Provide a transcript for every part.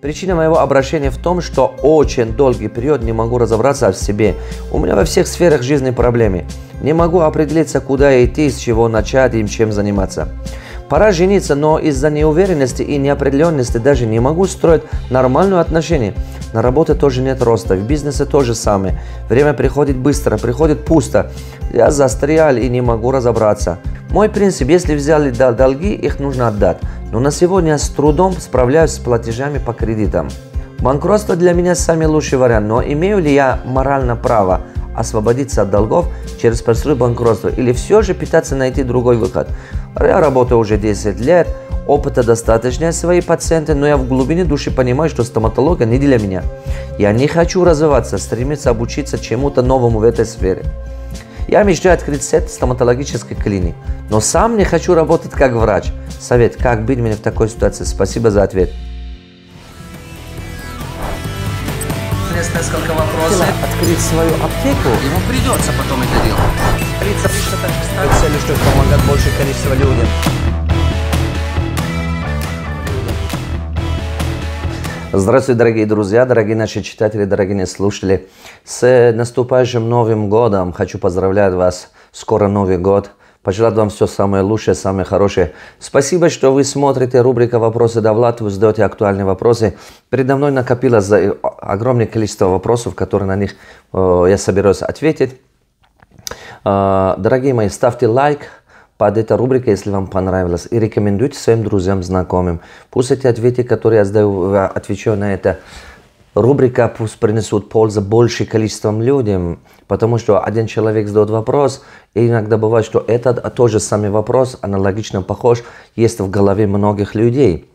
Причина моего обращения в том, что очень долгий период не могу разобраться в себе. У меня во всех сферах жизни проблемы. Не могу определиться, куда идти, с чего начать и чем заниматься. Пора жениться, но из-за неуверенности и неопределенности даже не могу строить нормальные отношения. На работе тоже нет роста, в бизнесе то же самое. Время приходит быстро, приходит пусто. Я застрял и не могу разобраться. Мой принцип, если взяли долги, их нужно отдать. Но на сегодня с трудом справляюсь с платежами по кредитам. Банкротство для меня самый лучший вариант, но имею ли я морально право освободиться от долгов через процедуру банкротства или все же пытаться найти другой выход. Я работаю уже 10 лет, опыта достаточно свои пациенты, но я в глубине души понимаю, что стоматология не для меня. Я не хочу развиваться, стремиться обучиться чему-то новому в этой сфере. Я мечтаю открыть сет стоматологической клиник, но сам не хочу работать как врач. Совет, как быть мне в такой ситуации? Спасибо за ответ. открыть свою аптеку... Ему придется потом это делать. Лица лично так чтобы помогать большее количество людям. Здравствуйте, дорогие друзья, дорогие наши читатели, дорогие слушатели. С наступающим Новым Годом хочу поздравлять вас. Скоро Новый Год – пожелать вам все самое лучшее, самое хорошее. Спасибо, что вы смотрите рубрика «Вопросы до Влад». Вы задаете актуальные вопросы. Передо мной накопилось э, огромное количество вопросов, которые на них э, я собираюсь ответить. Э, дорогие мои, ставьте лайк под этой рубрикой, если вам понравилось, и рекомендуйте своим друзьям, знакомым. Пусть эти ответы, которые я задаю, а, отвечу на это Рубрика «Пусть принесут пользу большее количеством людям», потому что один человек задает вопрос, и иногда бывает, что этот а тот же самый вопрос, аналогично похож, есть в голове многих людей.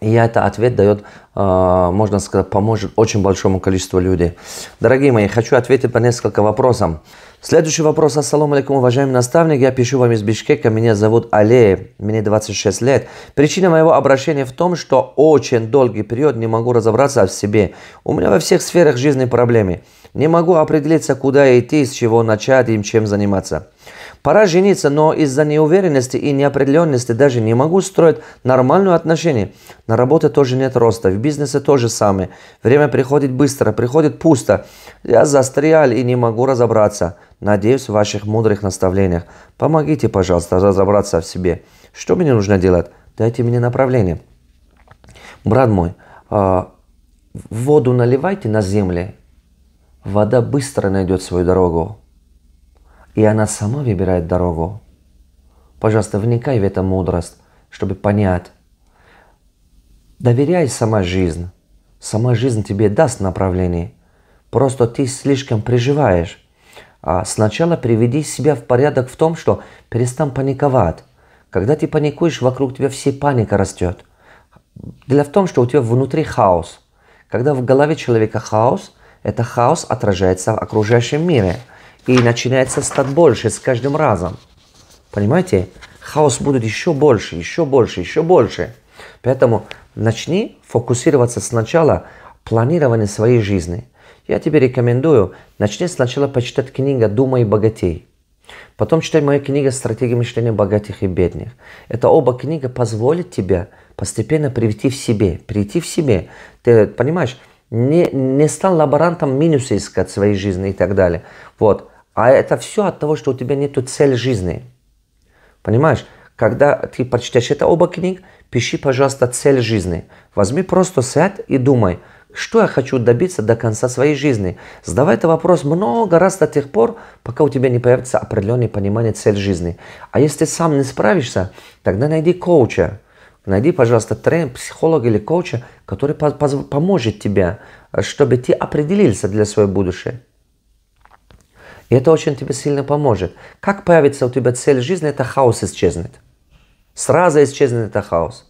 И это ответ дает, а, можно сказать, поможет очень большому количеству людей. Дорогие мои, хочу ответить по несколько вопросам. Следующий вопрос. Ассаламу алейкум, уважаемый наставник. Я пишу вам из Бишкека. Меня зовут Алея, Мне 26 лет. Причина моего обращения в том, что очень долгий период не могу разобраться в себе. У меня во всех сферах жизни проблемы. Не могу определиться, куда идти, с чего начать и чем заниматься. Пора жениться, но из-за неуверенности и неопределенности даже не могу строить нормальные отношения. На работе тоже нет роста, в бизнесе тоже самое. Время приходит быстро, приходит пусто. Я застрял и не могу разобраться. Надеюсь в ваших мудрых наставлениях. Помогите, пожалуйста, разобраться в себе. Что мне нужно делать? Дайте мне направление. Брат мой, а, воду наливайте на земле. Вода быстро найдет свою дорогу и она сама выбирает дорогу. Пожалуйста, вникай в эту мудрость, чтобы понять. Доверяй сама жизнь. Сама жизнь тебе даст направление. Просто ты слишком приживаешь. А сначала приведи себя в порядок в том, что перестань паниковать. Когда ты паникуешь, вокруг тебя все паника растет. Дело в том, что у тебя внутри хаос. Когда в голове человека хаос, это хаос отражается в окружающем мире – и начинается стать больше с каждым разом. Понимаете? Хаос будет еще больше, еще больше, еще больше. Поэтому начни фокусироваться сначала планирование своей жизни. Я тебе рекомендую, начни сначала почитать книгу «Думай богатей». Потом читай мою книгу «Стратегия мышления богатых и бедных». Это оба книга позволят тебе постепенно прийти в себе, прийти в себе. Ты понимаешь, не, не стал лаборантом минусы искать в своей жизни и так далее. Вот. А это все от того, что у тебя нет цели жизни. Понимаешь? Когда ты прочитаешь это оба книг, пиши, пожалуйста, цель жизни. Возьми просто сядь и думай, что я хочу добиться до конца своей жизни. Задавай этот вопрос много раз до тех пор, пока у тебя не появится определенное понимание цели жизни. А если ты сам не справишься, тогда найди коуча. Найди, пожалуйста, тренера, психолога или коуча, который поможет тебе, чтобы ты определился для своего будущего. И это очень тебе сильно поможет. Как появится у тебя цель жизни, это хаос исчезнет. Сразу исчезнет это хаос.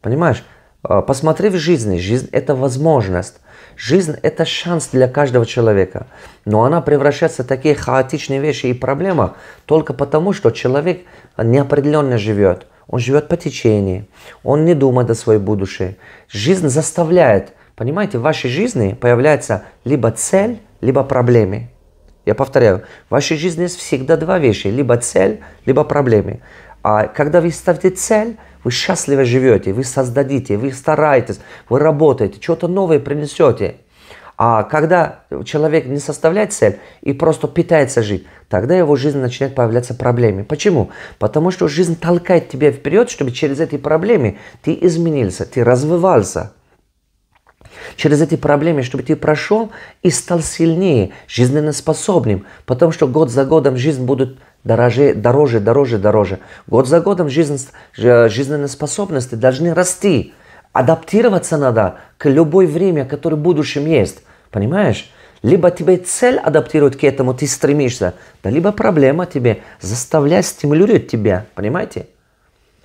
Понимаешь? А, посмотри в жизни. Жизнь – это возможность. Жизнь – это шанс для каждого человека. Но она превращается в такие хаотичные вещи и проблемы только потому, что человек неопределенно живет. Он живет по течению. Он не думает о своей будущей. Жизнь заставляет. Понимаете, в вашей жизни появляется либо цель, либо проблемы. Я повторяю, в вашей жизни есть всегда два вещи, либо цель, либо проблемы. А когда вы ставите цель, вы счастливо живете, вы создадите, вы стараетесь, вы работаете, что-то новое принесете. А когда человек не составляет цель и просто питается жить, тогда его жизнь начинает появляться проблемы. Почему? Потому что жизнь толкает тебя вперед, чтобы через эти проблемы ты изменился, ты развивался через эти проблемы, чтобы ты прошел и стал сильнее, жизненноспособным, потому что год за годом жизнь будет дороже, дороже, дороже, дороже. Год за годом жизнь, э, жизненоспособности должны расти. Адаптироваться надо к любой время, которое в будущем есть. Понимаешь? Либо тебе цель адаптирует к этому, ты стремишься, да либо проблема тебе заставляет, стимулирует тебя, понимаете?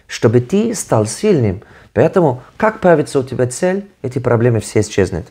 Чтобы ты стал сильным – Поэтому, как появится у тебя цель, эти проблемы все исчезнут.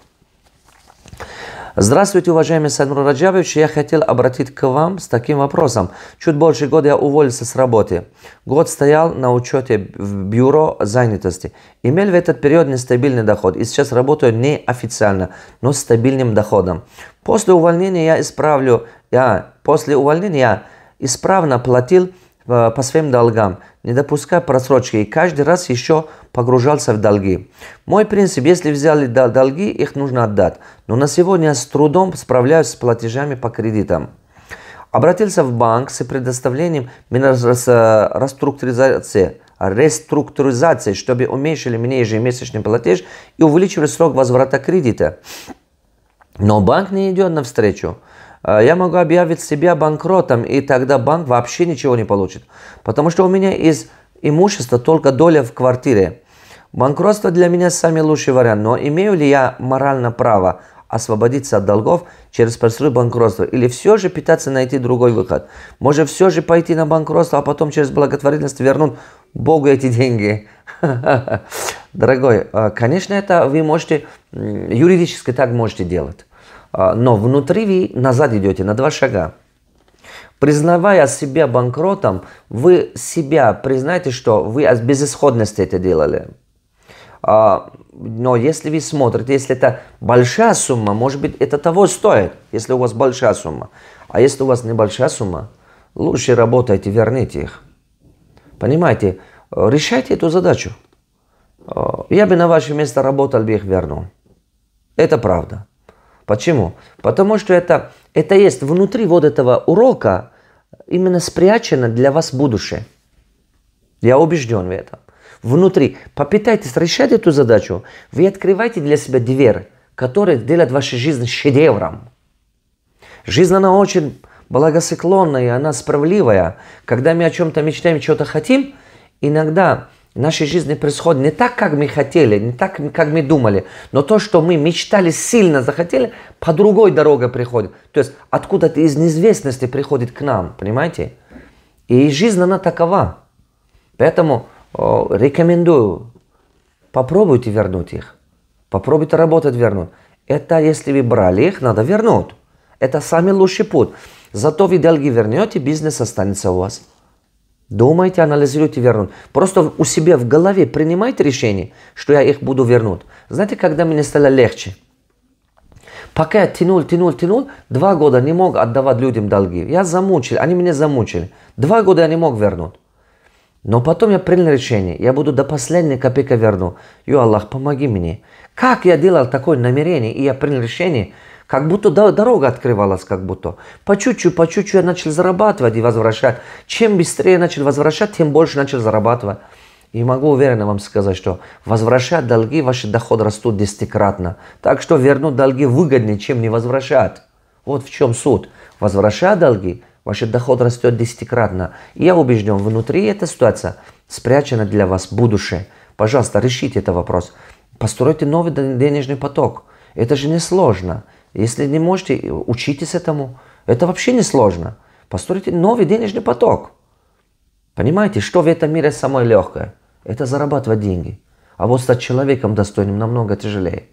Здравствуйте, уважаемый Садмур Раджабович. Я хотел обратиться к вам с таким вопросом. Чуть больше года я уволился с работы. Год стоял на учете в бюро занятости. Имел в этот период нестабильный доход. И сейчас работаю неофициально, но с стабильным доходом. После увольнения я исправлю... Я, после увольнения я исправно платил Э, по своим долгам, не допуская просрочки, и каждый раз еще погружался в долги. Мой принцип, если взяли долги, их нужно отдать, но на сегодня с трудом справляюсь с платежами по кредитам. Обратился в банк с предоставлением э, реструктуризации, реструктуризации, чтобы уменьшили мне ежемесячный платеж и увеличили срок возврата кредита. Но банк не идет навстречу. А, я могу объявить себя банкротом, и тогда банк вообще ничего не получит. Потому что у меня из имущества только доля в квартире. Банкротство для меня самый лучший вариант, но имею ли я морально право освободиться от долгов через процедуру банкротства? Или все же пытаться найти другой выход? Может все же пойти на банкротство, а потом через благотворительность вернуть Богу эти деньги? Дорогой, а, конечно, это вы можете, юридически так можете делать. А, но внутри вы назад идете на два шага. Признавая себя банкротом, вы себя признаете, что вы от безысходности это делали. А, но если вы смотрите, если это большая сумма, может быть, это того стоит, если у вас большая сумма. А если у вас небольшая сумма, лучше работайте, верните их. Понимаете? Решайте эту задачу. А, я бы на ваше место работал бы их вернул. Это правда. Почему? Потому что это, это есть внутри вот этого урока именно спрячено для вас будущее. Я убежден в этом. Внутри. Попытайтесь решать эту задачу. Вы открываете для себя дверь, которая делает вашу жизнь шедевром. Жизнь, она очень благосклонная, она справливая. Когда мы о чем-то мечтаем, чего-то хотим, иногда в нашей жизни происходит не так, как мы хотели, не так, как мы думали, но то, что мы мечтали, сильно захотели, по другой дороге приходит. То есть откуда-то из неизвестности приходит к нам, понимаете? И жизнь, она такова. Поэтому э, рекомендую, попробуйте вернуть их. Попробуйте работать вернуть. Это если вы брали их, надо вернуть. Это самый лучший путь. Зато вы долги вернете, бизнес останется у вас. Думайте, анализируйте, вернут. Просто у себя в голове принимайте решение, что я их буду вернуть. Знаете, когда мне стало легче? Пока я тянул, тянул, тянул, два года не мог отдавать людям долги. Я замучил, они меня замучили. Два года я не мог вернуть. Но потом я принял решение, я буду до последней копейки верну. Ю Аллах, помоги мне. Как я делал такое намерение, и я принял решение – как будто дорога открывалась, как будто. По чуть-чуть, по чуть-чуть я начал зарабатывать и возвращать. Чем быстрее начал возвращать, тем больше начал зарабатывать. И могу уверенно вам сказать, что возвращать долги, ваши доходы растут десятикратно. Так что вернуть долги выгоднее, чем не возвращать. Вот в чем суть. Возвращая долги, ваш доход растет десятикратно. И я убежден, внутри эта ситуация спрячена для вас будущее. Пожалуйста, решите этот вопрос. Постройте новый денежный поток. Это же не сложно. Если не можете, учитесь этому. Это вообще не сложно. Постройте новый денежный поток. Понимаете, что в этом мире самое легкое? Это зарабатывать деньги. А вот стать человеком достойным намного тяжелее.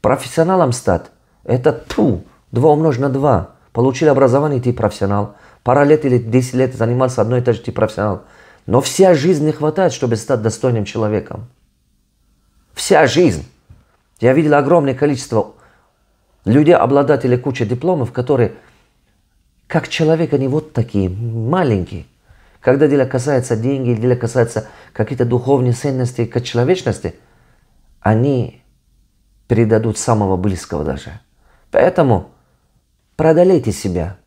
Профессионалом стать – это ту, 2 умножить на 2. получили образование, ты профессионал. Пара лет или 10 лет занимался одной и той же, ты профессионал. Но вся жизнь не хватает, чтобы стать достойным человеком. Вся жизнь. Я видел огромное количество Люди, обладатели кучи дипломов, которые как человек, они вот такие, маленькие. Когда дело касается деньги, дело касается каких-то духовных ценностей, как человечности, они передадут самого близкого даже. Поэтому продолейте себя.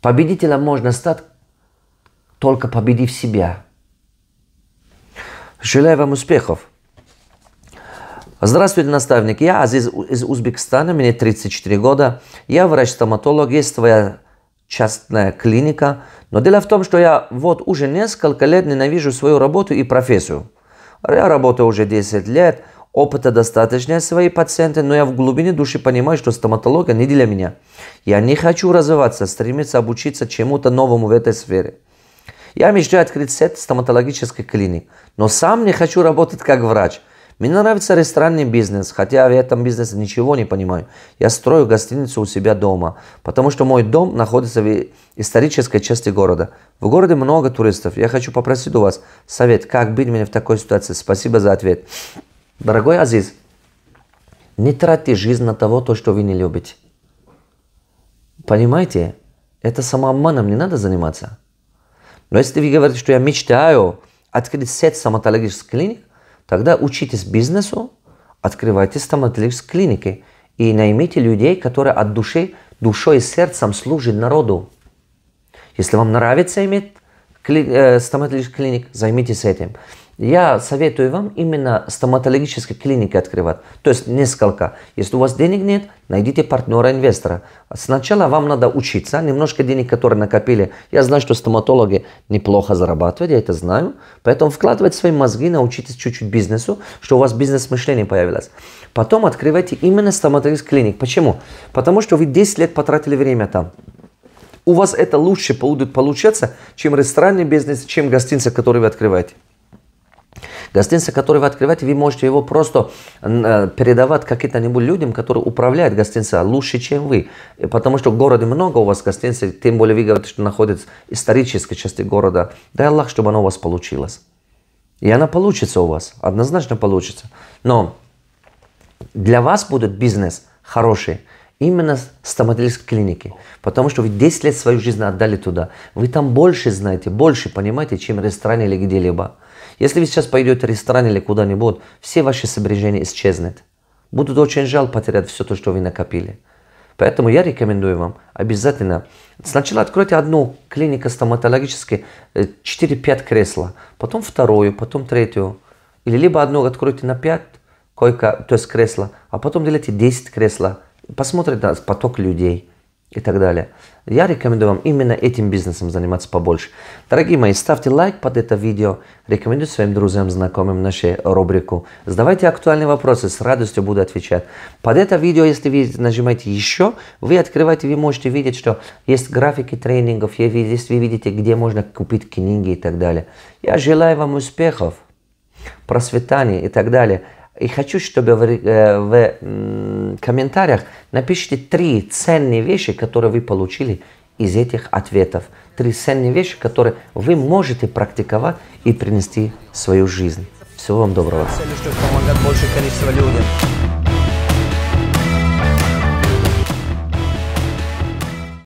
Победителем можно стать, только победив себя. Желаю вам успехов! Здравствуйте, наставник. Я Азиз из Узбекистана, мне 34 года. Я врач-стоматолог, есть твоя частная клиника. Но дело в том, что я вот уже несколько лет ненавижу свою работу и профессию. Я работаю уже 10 лет, опыта достаточно свои пациенты, но я в глубине души понимаю, что стоматология не для меня. Я не хочу развиваться, стремиться обучиться чему-то новому в этой сфере. Я мечтаю открыть сеть стоматологических клиник, но сам не хочу работать как врач – мне нравится ресторанный бизнес, хотя в этом бизнесе ничего не понимаю. Я строю гостиницу у себя дома, потому что мой дом находится в исторической части города. В городе много туристов. Я хочу попросить у вас совет, как быть мне в такой ситуации. Спасибо за ответ. Дорогой Азиз, не тратьте жизнь на того, то, что вы не любите. Понимаете? Это самообманом не надо заниматься. Но если вы говорите, что я мечтаю открыть сеть стоматологических клиник, Тогда учитесь бизнесу, открывайте стоматологические клиники и наймите людей, которые от души, душой и сердцем служат народу. Если вам нравится иметь кли, э, стоматологический клиник, займитесь этим. Я советую вам именно стоматологические клиники открывать. То есть несколько. Если у вас денег нет, найдите партнера-инвестора. Сначала вам надо учиться. Немножко денег, которые накопили. Я знаю, что стоматологи неплохо зарабатывают, я это знаю. Поэтому вкладывайте свои мозги, научитесь чуть-чуть бизнесу, что у вас бизнес-мышление появилось. Потом открывайте именно стоматологический клиник. Почему? Потому что вы 10 лет потратили время там у вас это лучше будет получаться, чем ресторанный бизнес, чем гостиница, который вы открываете. Гостиница, которую вы открываете, вы можете его просто э, передавать каким-нибудь людям, которые управляют гостиницей а лучше, чем вы. Э, потому что в городе много у вас гостиницы, тем более вы говорите, что находится в исторической части города. Дай Аллах, чтобы оно у вас получилось, И она получится у вас, однозначно получится. Но для вас будет бизнес хороший, именно стоматологической клиники, потому что вы 10 лет свою жизнь отдали туда. Вы там больше знаете, больше понимаете, чем в ресторане или где-либо. Если вы сейчас пойдете в ресторан или куда-нибудь, все ваши сбережения исчезнут. Будут очень жаль потерять все то, что вы накопили. Поэтому я рекомендую вам обязательно сначала откройте одну клинику стоматологическую, 4-5 э, кресла, потом вторую, потом третью. Или либо одну откройте на 5 койка, то есть кресла, а потом делайте 10 кресла. Посмотрите на поток людей и так далее. Я рекомендую вам именно этим бизнесом заниматься побольше. Дорогие мои, ставьте лайк под это видео, рекомендуйте своим друзьям, знакомым нашей рубрику. Задавайте актуальные вопросы, с радостью буду отвечать. Под это видео, если вы нажимаете «Еще», вы открываете, вы можете видеть, что есть графики тренингов, здесь вы видите, где можно купить книги и так далее. Я желаю вам успехов, процветания и так далее. И хочу, чтобы вы э, в комментариях напишите три ценные вещи, которые вы получили из этих ответов. Три ценные вещи, которые вы можете практиковать и принести в свою жизнь. Всего вам доброго. Целью, чтобы помогать большее количество людям.